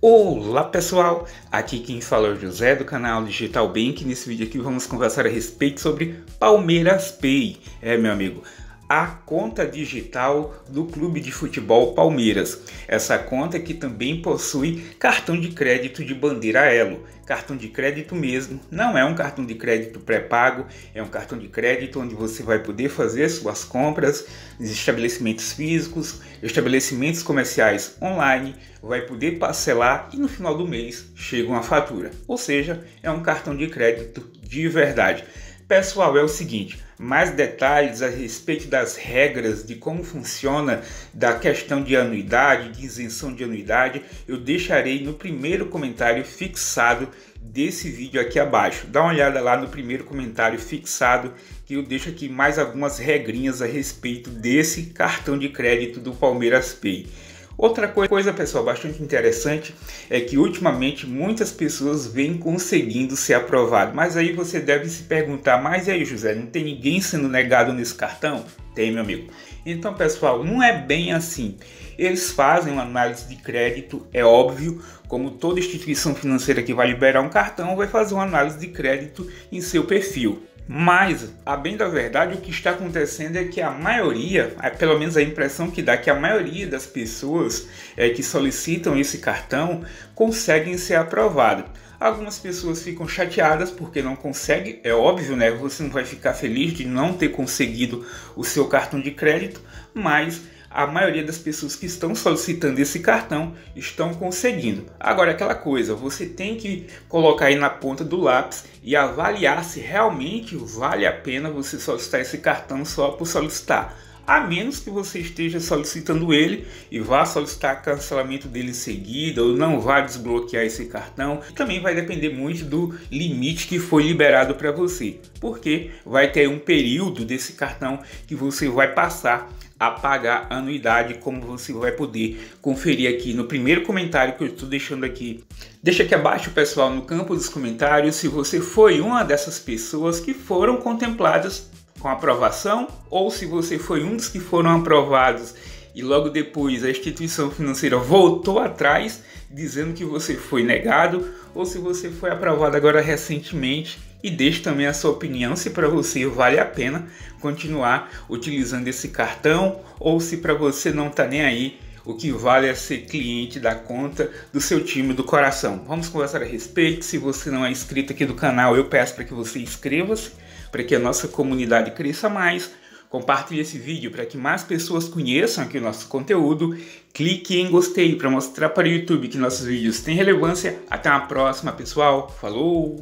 Olá pessoal, aqui quem fala é o José do canal Digital Bank. Nesse vídeo aqui vamos conversar a respeito sobre Palmeiras Pay. É meu amigo, a conta digital do Clube de Futebol Palmeiras. Essa conta que também possui cartão de crédito de bandeira Elo. Cartão de crédito mesmo, não é um cartão de crédito pré-pago, é um cartão de crédito onde você vai poder fazer suas compras nos estabelecimentos físicos, estabelecimentos comerciais online, vai poder parcelar e no final do mês chega uma fatura. Ou seja, é um cartão de crédito de verdade. Pessoal, é o seguinte, mais detalhes a respeito das regras de como funciona da questão de anuidade, de isenção de anuidade, eu deixarei no primeiro comentário fixado desse vídeo aqui abaixo. Dá uma olhada lá no primeiro comentário fixado que eu deixo aqui mais algumas regrinhas a respeito desse cartão de crédito do Palmeiras Pay. Outra coisa, pessoal, bastante interessante é que ultimamente muitas pessoas vêm conseguindo ser aprovado. Mas aí você deve se perguntar, mas aí, José, não tem ninguém sendo negado nesse cartão? Tem, meu amigo. Então, pessoal, não é bem assim. Eles fazem uma análise de crédito, é óbvio, como toda instituição financeira que vai liberar um cartão vai fazer uma análise de crédito em seu perfil. Mas, a bem da verdade, o que está acontecendo é que a maioria, é, pelo menos a impressão que dá é que a maioria das pessoas é, que solicitam esse cartão conseguem ser aprovadas. Algumas pessoas ficam chateadas porque não conseguem, é óbvio, né? Você não vai ficar feliz de não ter conseguido o seu cartão de crédito, mas a maioria das pessoas que estão solicitando esse cartão estão conseguindo. Agora, aquela coisa, você tem que colocar aí na ponta do lápis e avaliar se realmente vale a pena você solicitar esse cartão só por solicitar a menos que você esteja solicitando ele e vá solicitar cancelamento dele em seguida ou não vá desbloquear esse cartão. Também vai depender muito do limite que foi liberado para você, porque vai ter um período desse cartão que você vai passar a pagar anuidade, como você vai poder conferir aqui no primeiro comentário que eu estou deixando aqui. Deixa aqui abaixo, pessoal, no campo dos comentários, se você foi uma dessas pessoas que foram contempladas com aprovação, ou se você foi um dos que foram aprovados e logo depois a instituição financeira voltou atrás dizendo que você foi negado, ou se você foi aprovado agora recentemente. E deixe também a sua opinião se para você vale a pena continuar utilizando esse cartão ou se para você não está nem aí o que vale é ser cliente da conta do seu time do coração. Vamos conversar a respeito. Se você não é inscrito aqui do canal, eu peço para que você inscreva-se para que a nossa comunidade cresça mais. Compartilhe esse vídeo para que mais pessoas conheçam aqui o nosso conteúdo. Clique em gostei para mostrar para o YouTube que nossos vídeos têm relevância. Até a próxima, pessoal. Falou!